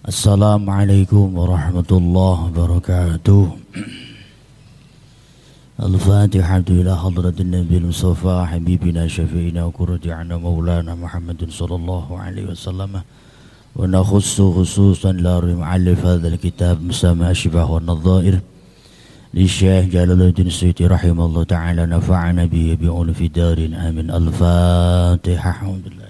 السلام عليكم ورحمة الله وبركاته الفاتحة إلى حضرة النبي المصطفى حبيبنا شفيعنا عنا مولانا محمد صلى الله عليه وسلم ونخص خصوصا لمؤلف هذا الكتاب مسمى أشبه والنظائر للشيخ جلال الدين السيوطي رحمه الله تعالى نفعنا به في دار آمن الفاتحة الحمد لله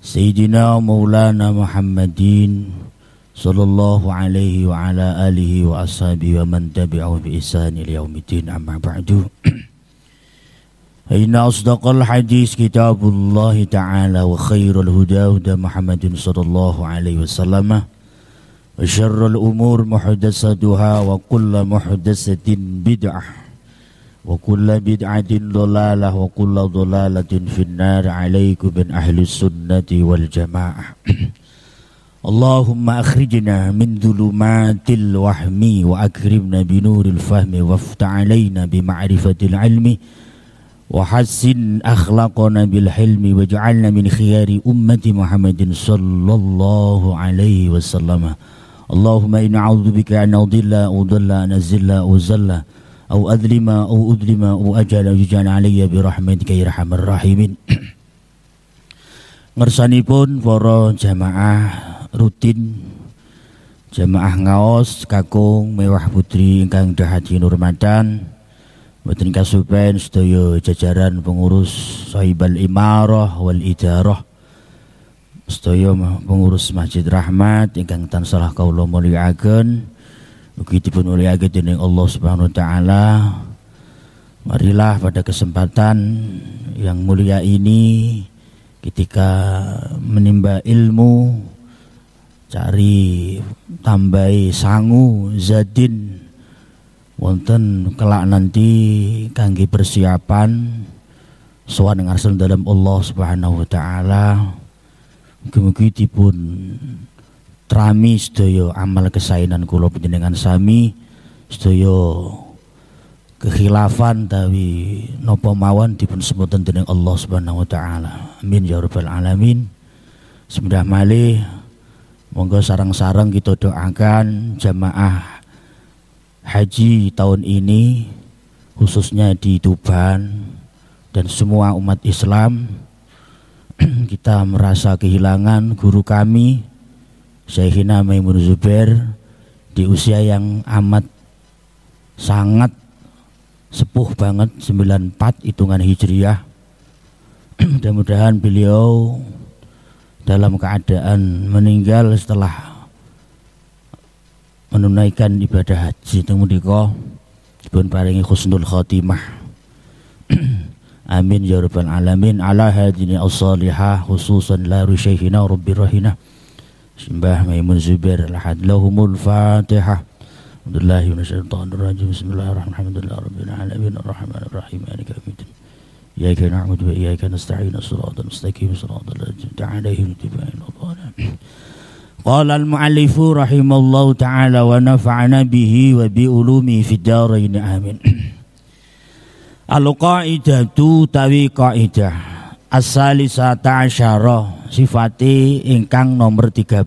سيدنا مولانا محمدين صلى الله عليه وعلى آله وأصحابه ومن تبعه بإحسان إلى يوم الدين أما بعد فإن أصدق الحديث كتاب الله تعالى وخير الهدى هدى محمد صلى الله عليه وسلم وشر الأمور محدثتها وكل محدثة بدعة وكل بدعة ضلالة وكل ضلالة في النار عليك من أهل السنة والجماعة اللهم أخرجنا من ظلمات الوهم وأكرمنا بنور الفهم وافت علينا بمعرفة العلم وحسن أخلاقنا بالحلم واجعلنا من خيار أمة محمد صلى الله عليه وسلم اللهم إنا أعوذ بك أن أضل أضل أن أزل أزل, أزل أو أظلم أو أظلم أو أجل أو يجعل علي برحمتك يا أرحم الراحمين pun para jamaah rutin jamaah ngaos kakung mewah putri ingkang dahati nurmatan Mboten kasupen sedaya jajaran pengurus Sahibal Imarah wal Idarah sedaya pengurus Masjid Rahmat ingkang tansah kawula mulyakaken pun oleh dening Allah Subhanahu wa taala. Marilah pada kesempatan yang mulia ini ketika menimba ilmu cari tambahi sangu zadin wonten kelak nanti kangge persiapan sowan dengan dalam Allah Subhanahu wa taala mugi-mugi trami sedaya amal kesainan kula panjenengan sami sedaya kekhilafan tawi napa mawon dipun sebutan dening Allah Subhanahu wa taala. Amin ya rabbal alamin. Semoga malih monggo sarang-sarang kita doakan jamaah haji tahun ini khususnya di Tuban dan semua umat Islam kita merasa kehilangan guru kami Syekhina Maimun Zubair di usia yang amat sangat sepuh banget 94 hitungan hijriah mudah-mudahan beliau dalam keadaan meninggal setelah menunaikan ibadah haji teng menika dipun paringi khusnul khotimah amin ya rabbal alamin ala hadini as-salihah khususan la rusyaihina rabbir rahinah Sembah Maimun Zubair Al-Had Lahumul Fatihah Alhamdulillah wa syaitanir rajim Bismillahirrahmanirrahim Rabbil alamin Ar-Rahmanir Rahim Maliki yaumiddin Iyyaka na'budu wa iyyaka nasta'in As-siratal mustaqim Siratal ladzina an'amta 'alaihim ghairil maghdubi قال المؤلف رحمه الله تعالى ونفعنا به وبعلومه في الدارين آمين القاعدة تاوي قاعدة As-salisata asyarah sifati ingkang nomor 13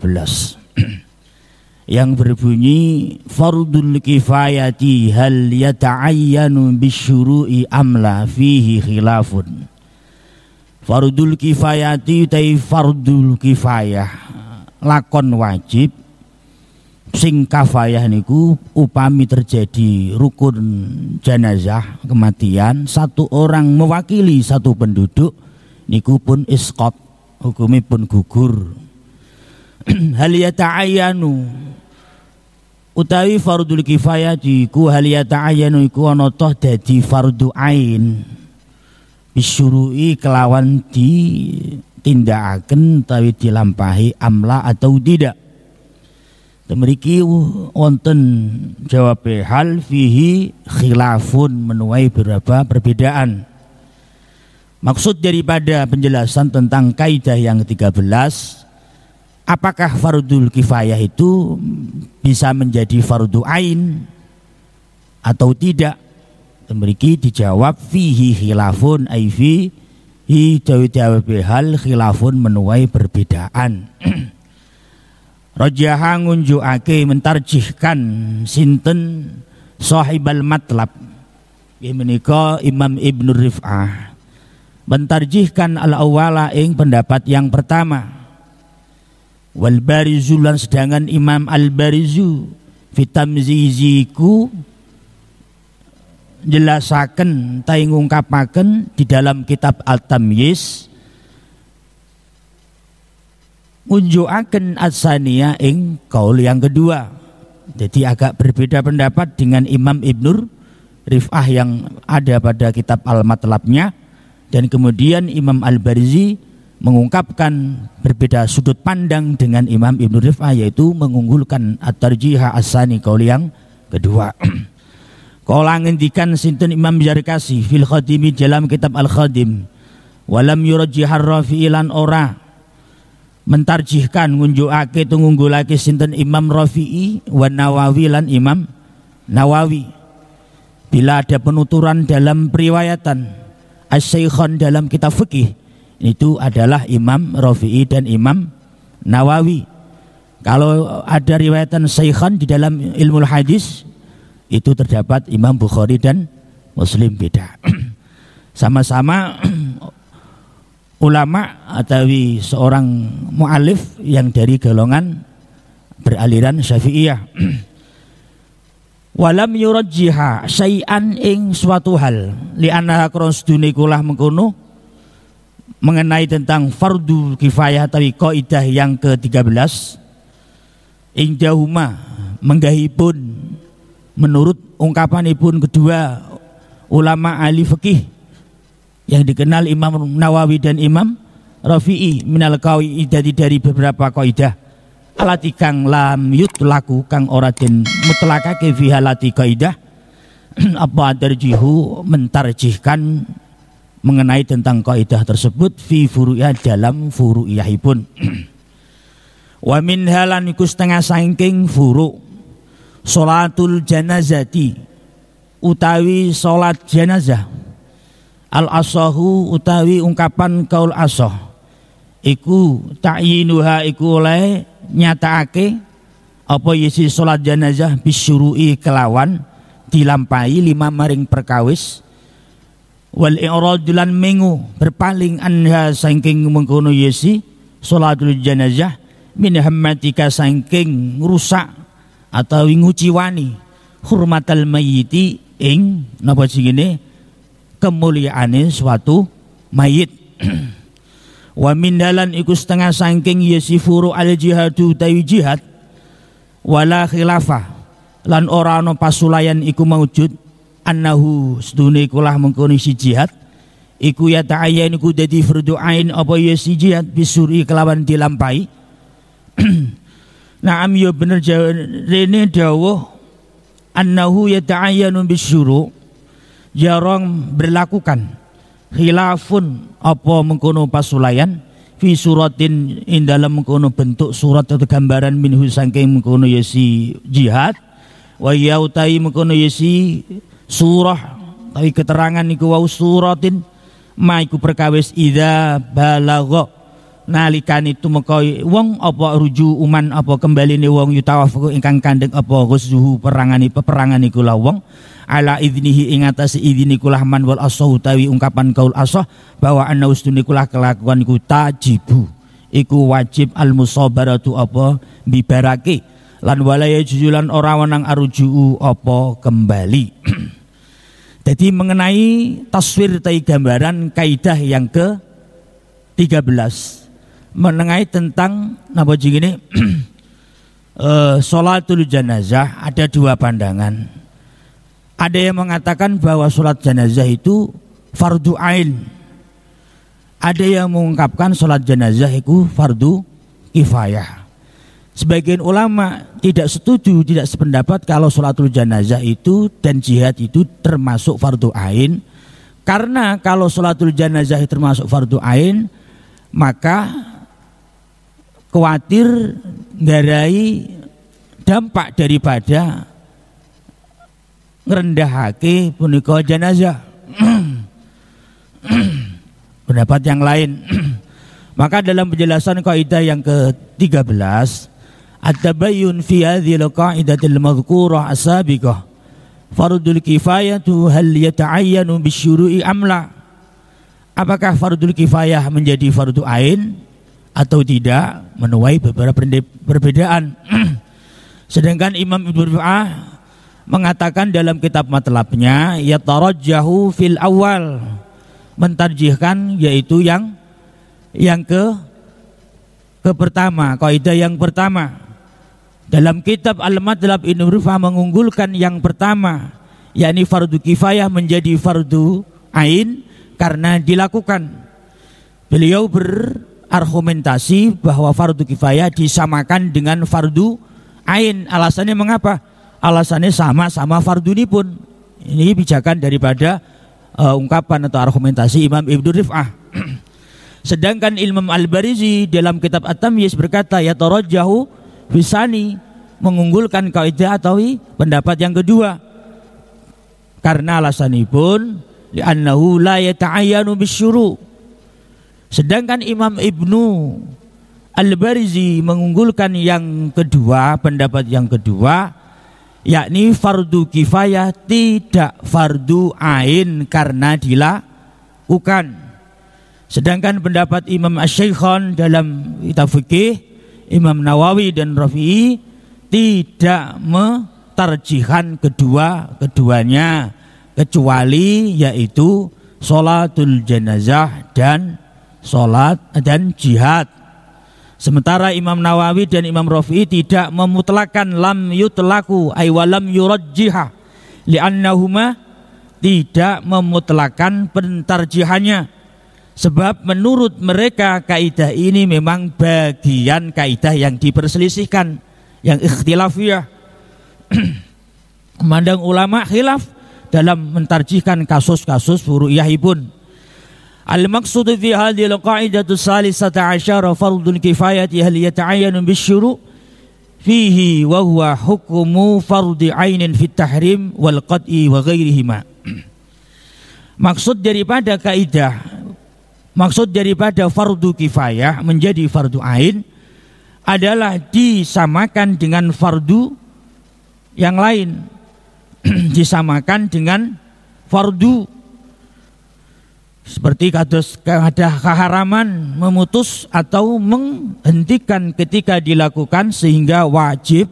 yang berbunyi fardul kifayati hal yata'ayyanu bisyuru'i amla fihi khilafun fardul kifayati utai fardul kifayah lakon wajib sing kafayah niku upami terjadi rukun jenazah kematian satu orang mewakili satu penduduk niku pun hukumi hukumipun gugur hal yata'ayyanu utawi fardul kifayah diku hal yata'ayyanu iku ana toh dadi fardu ain bisyuru'i kelawan di tindakan tapi dilampahi amla atau tidak Temeriki wonten jawab hal fihi khilafun menuai beberapa perbedaan. Maksud daripada penjelasan tentang kaidah yang ke-13 apakah fardul kifayah itu bisa menjadi fardu ain atau tidak? Memiliki dijawab fihi khilafun ai fi hi hal khilafun menuai perbedaan. Rajaha ngunjukake mentarjihkan sinten sahibal matlab. Ini menika Imam Ibnu Rif'ah mentarjihkan al awala ing pendapat yang pertama wal barizu lan sedangkan Imam al-Barizu ziziku jelasaken ta ngungkapaken di dalam kitab al-tamyiz ngunjukaken asania ing kaul yang kedua jadi agak berbeda pendapat dengan Imam Ibnur Rif'ah yang ada pada kitab al-matlabnya dan kemudian Imam Al-Barzi mengungkapkan berbeda sudut pandang dengan Imam Ibn Rif'ah yaitu mengunggulkan at-tarjiha as-sani kaul yang kedua. kaulah ngendikan sinten Imam Jarkasi fil khadimi dalam kitab Al-Khadim walam yurajihar Rafi'i lan ora mentarjihkan tunggu lagi sinten Imam Rafi'i wa Nawawi lan Imam Nawawi bila ada penuturan dalam periwayatan as dalam kitab fikih itu adalah Imam Rafi'i dan Imam Nawawi. Kalau ada riwayatan Syekhon di dalam ilmu hadis itu terdapat Imam Bukhari dan Muslim beda. Sama-sama ulama atau seorang mualif yang dari golongan beraliran Syafi'iyah. walam yurajjiha syai'an ing suatu hal li anna sedune kulah mengkono mengenai tentang fardu kifayah tapi kaidah yang ke-13 ing jahuma menggahipun menurut ungkapanipun kedua ulama ahli fikih yang dikenal Imam Nawawi dan Imam Rafi'i minal qawaidati dari beberapa kaidah alati kang lam laku kang ora den mutlakake fi halati kaidah apa tarjihu mentarjihkan mengenai tentang kaidah tersebut fi furu'iyah dalam furu'iyahipun wa min halan iku setengah saking furu salatul janazati utawi salat jenazah al asahu utawi ungkapan kaul asah iku ta'yinuha iku oleh nyatakake apa yesi salat jenazah bisyuru'i kelawan dilampahi lima maring perkawis wal i'rad lan mengu berpaling anha saking mengkono yesi sholatul jenazah min hammatika saking rusak atau nguciwani hurmatal mayiti ing napa sing ngene kemuliaane suatu mayit wa mindalan iku setengah sangking yasifuru al jihadu tayu jihad wala khilafah lan ora ana pasulayan iku maujud annahu sedune kulah mengkoni si jihad iku ya ta'ayyan iku dadi fardhu ain apa ya si jihad bisuri kelawan dilampai Naam yo ya bener rene dawuh annahu yata'ayyanu bisyuru jarang ya berlakukan khilafun apa mengkono pasulayan fi suratin in dalam mengkono bentuk surat atau gambaran minhu sangking mengkono yesi ya jihad wa yautai mengkono yesi ya surah tapi keterangan iku wau suratin maiku perkawis idha balagok nalikan itu mengkoi wong apa ruju uman apa kembali ni wong yutawafu ingkang kandeng apa ghuszuhu perangani peperangani kula wong ala idnihi ingatasi idni kula man wal asoh utawi ungkapan kaul asoh bahwa anna ustuni kula kelakuan ku tajibu iku wajib al musabaratu apa bibaraki lan walaya jujulan ora wanang arujuu apa kembali jadi mengenai taswir tai gambaran kaidah yang ke 13 menengahi tentang napa ini uh, janazah ada dua pandangan. Ada yang mengatakan bahwa solat janazah itu fardu ain. Ada yang mengungkapkan solat janazah itu fardu kifayah. Sebagian ulama tidak setuju, tidak sependapat kalau solatul janazah itu dan jihad itu termasuk fardu ain. Karena kalau solatul janazah termasuk fardu ain, maka khawatir ngarai dampak daripada ngerendahake punika jenazah. Pendapat yang lain. Maka dalam penjelasan kaidah yang ke-13 At-tabayyun fi hadhihi al-qa'idatil madhkurah asabiqah sabiqah fardul kifayatu hal yata'ayyanu bisyuru'i amla Apakah fardul kifayah menjadi fardu ain atau tidak menuai beberapa perbedaan. Sedangkan Imam Ibnu Rifa'ah mengatakan dalam kitab matlabnya ya tarajjahu fil awal mentarjihkan yaitu yang yang ke ke pertama, kaidah yang pertama. Dalam kitab Al-Matlab Ibnu Rifa'ah mengunggulkan yang pertama yakni fardu kifayah menjadi fardu ain karena dilakukan. Beliau ber argumentasi bahwa fardu kifayah disamakan dengan fardu ain. Alasannya mengapa? Alasannya sama-sama fardu ini pun. Ini pijakan daripada uh, ungkapan atau argumentasi Imam Ibnu Rif'ah. Sedangkan Imam Al-Barizi dalam kitab At-Tamyiz berkata ya tarajjahu bisani mengunggulkan kaidah atau pendapat yang kedua. Karena alasan pun li'annahu la yata'ayyanu bisyuru' Sedangkan Imam Ibnu Al-Barizi mengunggulkan yang kedua, pendapat yang kedua, yakni fardu kifayah tidak fardu ain karena dilakukan. Sedangkan pendapat Imam asy syaikhon dalam kitab fikih Imam Nawawi dan Rafi'i tidak mentarjihan kedua-keduanya kecuali yaitu salatul jenazah dan sholat dan jihad. Sementara Imam Nawawi dan Imam Rafi'i tidak memutlakan lam yutlaku ay walam yurajjiha li'annahuma tidak memutlakan pentarjihannya sebab menurut mereka kaidah ini memang bagian kaidah yang diperselisihkan yang ikhtilafiyah memandang ulama khilaf dalam mentarjihkan kasus-kasus furu'iyah -kasus المقصود في هذه القاعدة الثالثة عشر فرض الكفاية هل يتعين بالشروع فيه وهو حكم فرض عين في التحريم والقطع وغيرهما Maksud daripada kaidah maksud daripada fardu kifayah menjadi fardu ain adalah disamakan dengan fardu yang lain disamakan dengan fardu seperti kados ada keharaman memutus atau menghentikan ketika dilakukan sehingga wajib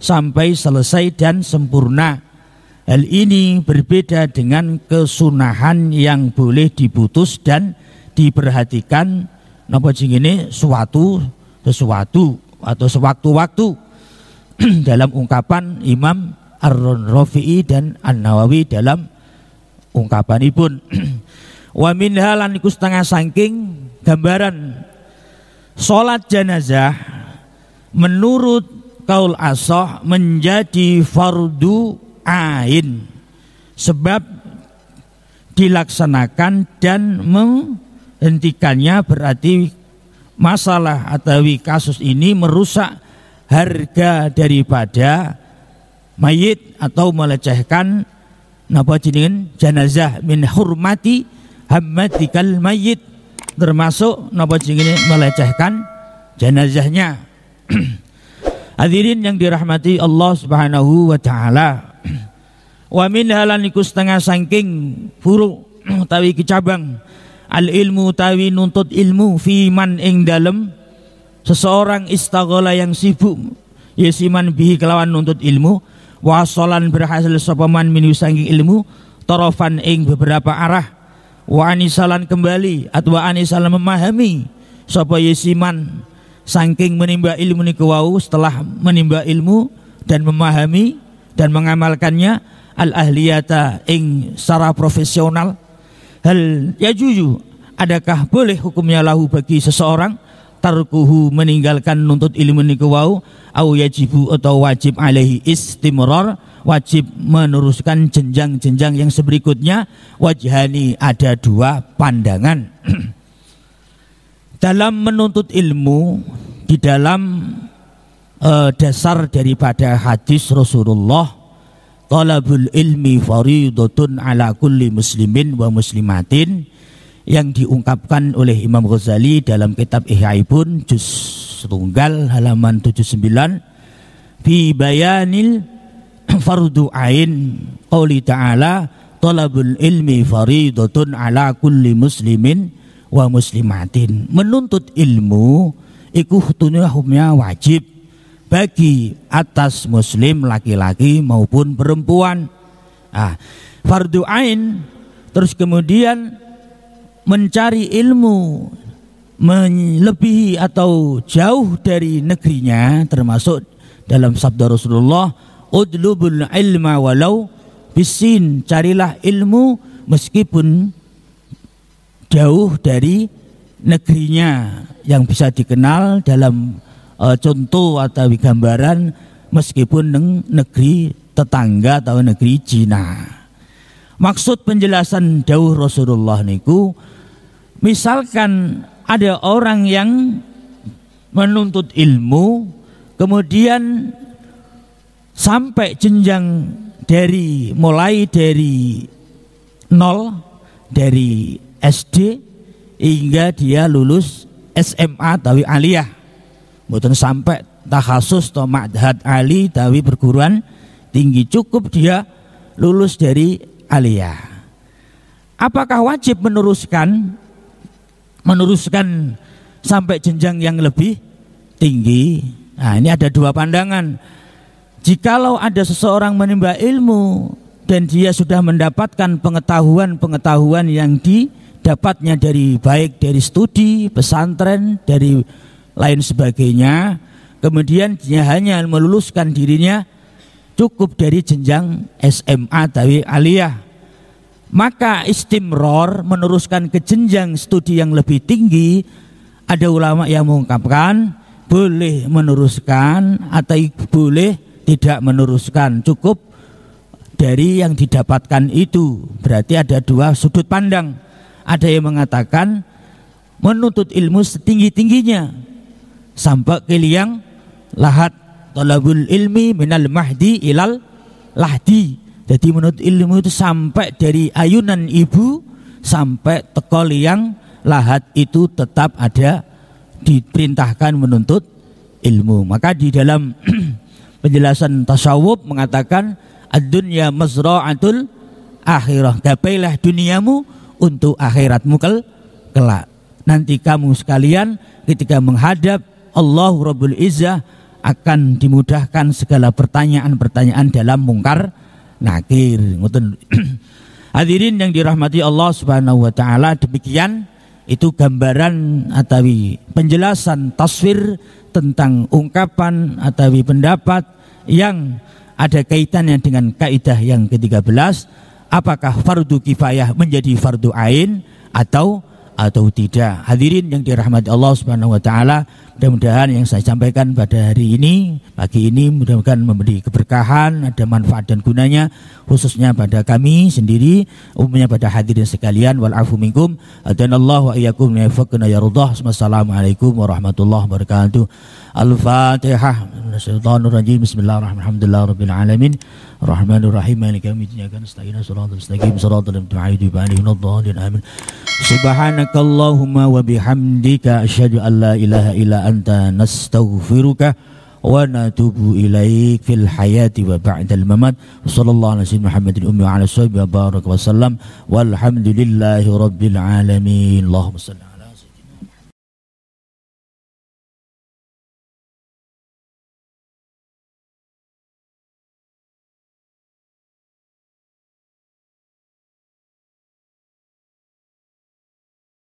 sampai selesai dan sempurna. Hal ini berbeda dengan kesunahan yang boleh diputus dan diperhatikan napa ini suatu sesuatu atau sewaktu-waktu dalam ungkapan Imam Ar-Rafi'i dan An-Nawawi dalam ungkapan ibun Wa min halan iku setengah saking gambaran salat jenazah menurut kaul asoh menjadi fardu ain sebab dilaksanakan dan menghentikannya berarti masalah atau kasus ini merusak harga daripada mayit atau melecehkan napa jenengan jenazah min hurmati hammatikal mayit termasuk napa ini melecehkan jenazahnya. Hadirin yang dirahmati Allah Subhanahu wa taala. Wa min halaniku setengah sangking furu tawi kecabang al ilmu tawi nuntut ilmu man ing dalem seseorang istagola yang sibuk yesiman ya bihi kelawan nuntut ilmu wasolan berhasil sopaman minu sangking ilmu torofan ing beberapa arah wa anisalan kembali atau anisalan memahami sapa yesiman saking menimba ilmu niku wau setelah menimba ilmu dan memahami dan mengamalkannya al ahliyata ing secara profesional hal yajuju adakah boleh hukumnya lahu bagi seseorang tarkuhu meninggalkan nuntut ilmu niku wau au yajibu atau wajib alaihi istimrar wajib meneruskan jenjang-jenjang yang seberikutnya wajhani ada dua pandangan dalam menuntut ilmu di dalam uh, dasar daripada hadis Rasulullah talabul ilmi faridatun ala kulli muslimin wa muslimatin yang diungkapkan oleh Imam Ghazali dalam kitab Ihya'ibun juz tunggal halaman 79 fi bayanil fardu ain qouli ta'ala talabul ilmi faridatun ala kulli muslimin wa muslimatin menuntut ilmu iku hukumnya wajib bagi atas muslim laki-laki maupun perempuan ah fardu ain terus kemudian mencari ilmu melebihi atau jauh dari negerinya termasuk dalam sabda Rasulullah udlubul ilma walau bisin carilah ilmu meskipun jauh dari negerinya yang bisa dikenal dalam e, contoh atau gambaran meskipun negeri tetangga atau negeri Cina. Maksud penjelasan dawuh Rasulullah niku misalkan ada orang yang menuntut ilmu kemudian sampai jenjang dari mulai dari nol dari SD hingga dia lulus SMA tawi aliyah mboten sampai takhasus atau ma'dhad ali tawi perguruan tinggi cukup dia lulus dari aliyah. Apakah wajib meneruskan meneruskan sampai jenjang yang lebih tinggi? Nah, ini ada dua pandangan. Jikalau ada seseorang menimba ilmu dan dia sudah mendapatkan pengetahuan-pengetahuan yang didapatnya dari baik dari studi, pesantren, dari lain sebagainya, kemudian dia hanya meluluskan dirinya cukup dari jenjang SMA tawi aliyah. Maka istimror meneruskan ke jenjang studi yang lebih tinggi ada ulama yang mengungkapkan boleh meneruskan atau boleh tidak meneruskan cukup dari yang didapatkan itu berarti ada dua sudut pandang ada yang mengatakan menuntut ilmu setinggi tingginya sampai ke liang lahat talabul ilmi minal mahdi ilal lahdi jadi menurut ilmu itu sampai dari ayunan ibu sampai tekol yang lahat itu tetap ada diperintahkan menuntut ilmu maka di dalam penjelasan tasawuf mengatakan ad-dunya mazra'atul akhirah gapailah duniamu untuk akhiratmu kel kelak nanti kamu sekalian ketika menghadap Allah Rabbul Izzah akan dimudahkan segala pertanyaan-pertanyaan dalam mungkar nakir hadirin yang dirahmati Allah Subhanahu wa taala demikian itu gambaran atawi penjelasan taswir tentang ungkapan atawi pendapat yang ada kaitannya dengan kaidah yang ke-13 apakah fardu kifayah menjadi fardu ain atau atau tidak. Hadirin yang dirahmati Allah Subhanahu wa taala, mudah-mudahan yang saya sampaikan pada hari ini, pagi ini mudah-mudahan memberi keberkahan, ada manfaat dan gunanya khususnya pada kami sendiri, umumnya pada hadirin sekalian. Wal afu minkum. Adanallahu wa iyyakum yafaqna yardah. Wassalamualaikum warahmatullahi wabarakatuh. Al-Fatihah. Bismillahirrahmanirrahim. alamin. الرحمن الرحيم مالك يوم الدين إياك نستعين صراط المستقيم صراط الذين أنعمت عليهم غير المغضوب آمين سبحانك اللهم وبحمدك أشهد أن لا إله إلا أنت نستغفرك ونتوب إليك في الحياة وبعد الممات وصلى الله على سيدنا محمد الأمي وعلى صحبه وبارك وسلم والحمد لله رب العالمين اللهم صل على